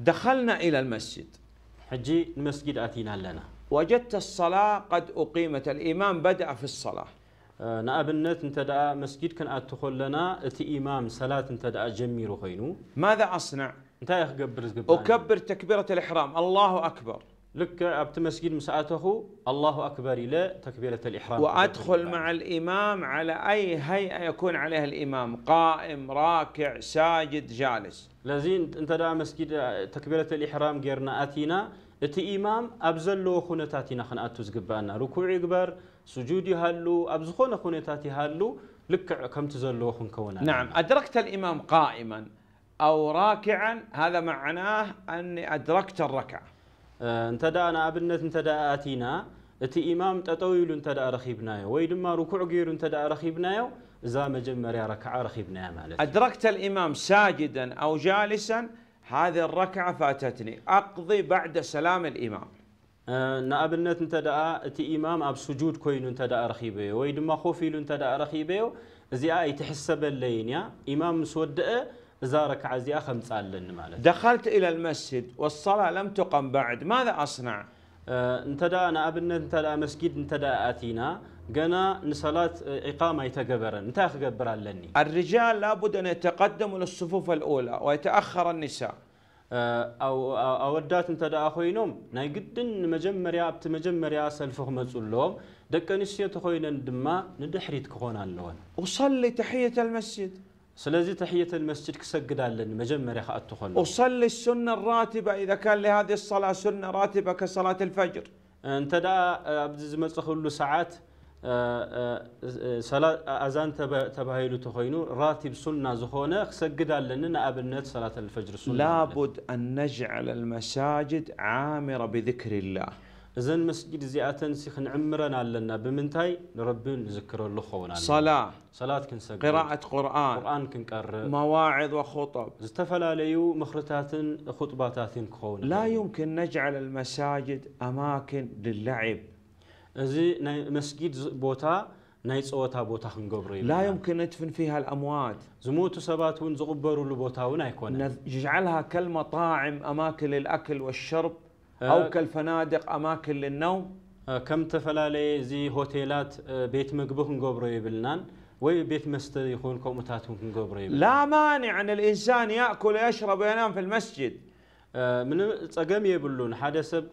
دخلنا إلى المسجد حجي المسجد أتينا لنا وجدت الصلاة قد أقيمت الإمام بدأ في الصلاة آه، نأبنت انت دا مسجد كان أدخل لنا اتي إمام صلاة انت دا وخينو ماذا أصنع؟ انت أكبر تكبيرة الإحرام الله أكبر لك أبت مسجد مساءته الله أكبر إلى تكبيرة الإحرام وأدخل مع الإمام على أي هيئة يكون عليها الإمام قائم راكع ساجد جالس لازين أنت دا مسجد آه، تكبيرة الإحرام غيرنا أتينا እቲ ኢማም ኣብ ዘለዎ ኩነታት ኢና ክንኣቱ ዝግባአና ርኩዕ ይግበር ስጁድ ይሃሉ ኣብ هلو لك كم تزل له ዘለዎ ክንከውን ናም ኣድረክተ ልኢማም ቃኢማ ኣው ራኪዓን ሃذا መعناه ኣኒ ኣድረክተ انتدانا ابنت انتدا اتينا اتي امام تطويل انتدا رخيبنا ويدما ركوع غير انتدا رخيبنا زام جمر يا ركع رخيبنا مالك ادركت الامام ساجدا او جالسا هذه الركعه فاتتني اقضي بعد سلام الامام ان ابنت انتدا اتي امام اب سجود كوين انتدا رخيبه ويدما خوفيل انتدا رخيبه زي اي تحسب الليين امام مسودئ زارك عزي أخم تسأل مالك دخلت إلى المسجد والصلاة لم تقم بعد ماذا أصنع آه، انت دا أنا أبن انت مسجد انت أتينا قنا نصلاة آه، إقامة يتقبر انت أخقبر لني الرجال لابد أن يتقدموا للصفوف الأولى ويتأخر النساء آه، أو أودات انت دا أخوي نوم نايقد مجمّر يا أبت مجمّر يا سلفه مزولوم دك نسيت أخوينا الدماء ندحريت كخونا اللون أصلي تحية المسجد سلازي تحية المسجد كسجد لنا مجمر يخاء التخل أصلي السنة الراتبة إذا كان لهذه الصلاة سنة راتبة كصلاة الفجر أنت دا أبدز آه، ساعات أه ساعات آه، آه، صلاة أزان تب تبهيل تخينو راتب سنة زخونة كسجد لننا أبنات صلاة الفجر سنة لابد أن نجعل المساجد عامرة بذكر الله እዘን መስጊድ እዚኣተን ሲ ክንዕምረን ኣለና ብምንታይ ንረቢ ንዝክረሉ ክኸውን صلاة ሰላት ክንሰግድ قراءة قرآن ቁርኣን ክንቀርእ مواعظ وخطب ليو مخرتات ኹጥባታትን كخونا لا يمكن نجعل المساجد أماكن للعب እዚ مسجد بوتا نايت ናይ بوتا خنقبري لا يمكن ندفن فيها الأموات زموت سبات ون لبوتا ونايكونا نجعلها كالمطاعم أماكن للأكل والشرب أه، أو كالفنادق أماكن للنوم أه، كم تفلالي زي هوتيلات أه، بيت مقبوهن قبره يبلنان وي بيت مستد يكون كومتاتهن قبره يبلنان لا مانع أن الإنسان يأكل ويشرب وينام في المسجد من تقام يبلون حدا سب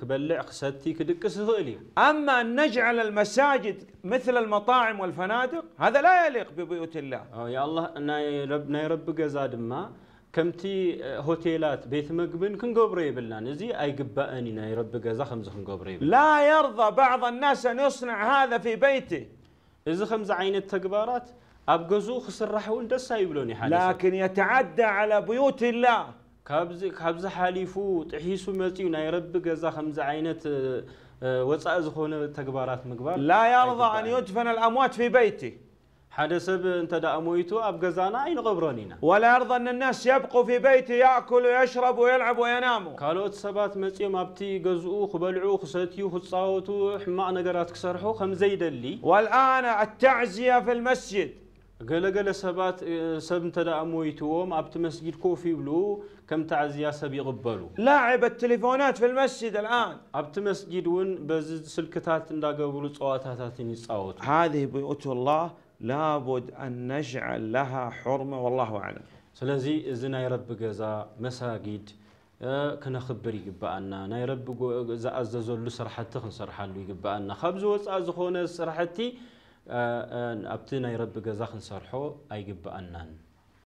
كبلع خسدتي كدك سهولي أما أن نجعل المساجد مثل المطاعم والفنادق هذا لا يليق ببيوت الله يا الله ناي رب, ناي رب قزاد ما كمتي هوتيلات بيت مقبن كن قبري بلان زي اي قباني ناي رب قزا خمزة قبري لا يرضى بعض الناس ان يصنع هذا في بيته اذا خمزة عين التقبارات ابقزو خسر رحول دس يبلوني حالي لكن يتعدى على بيوت الله كابزي كابز حاليفو تحيسو ماتي ناي رب قزا خمزة عين وصائز تقبارات مقبار لا يرضى ان يدفن الاموات في بيته حدا سب انت دا امويتو اب غزانا اين غبرونينا ولا أرضى ان الناس يبقوا في بيته ياكل ويشرب ويلعب ويناموا كالوت سبات مصيم مابتي يغزؤو خبلعو خستيو خصاوتو حما نغرات كسرحو خم زيدلي والان التعزيه في المسجد ገለገለ ሰባት ሰብ እንተ ደኣ ሞይትዎም ኣብቲ መስጊድ ኮፍ ይብሉ ከም ተዓዝያ ሰብ ይቕበሉ ላዕብ ቴሌፎናት ፊ ልመስጅድ ልኣን ኣብቲ መስጊድ እውን በዚ ስልክታት እንዳገብሩ ፀዋታታትን ይፃወቱ ሃذ ብዩት لابد أن نجعل لها حرمة والله أعلم سلازي إذن يرد بغزا مساقيد آه، كنا خبري قبعنا نايرد بغزا أزازو اللو سرحتي خن سرحالو قبعنا خبزو أزخونا سرحتي آه، آه، أبتنا يرد بغزا خن سرحو أي قبعنا